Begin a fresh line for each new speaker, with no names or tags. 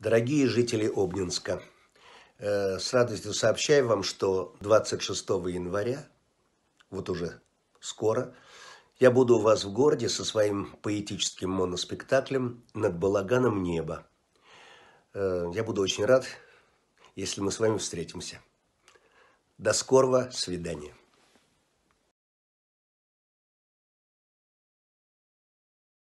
Дорогие жители Обнинска, э, с радостью сообщаю вам, что 26 января, вот уже скоро, я буду у вас в городе со своим поэтическим моноспектаклем «Над балаганом неба». Э, я буду очень рад, если мы с вами встретимся. До скорого свидания.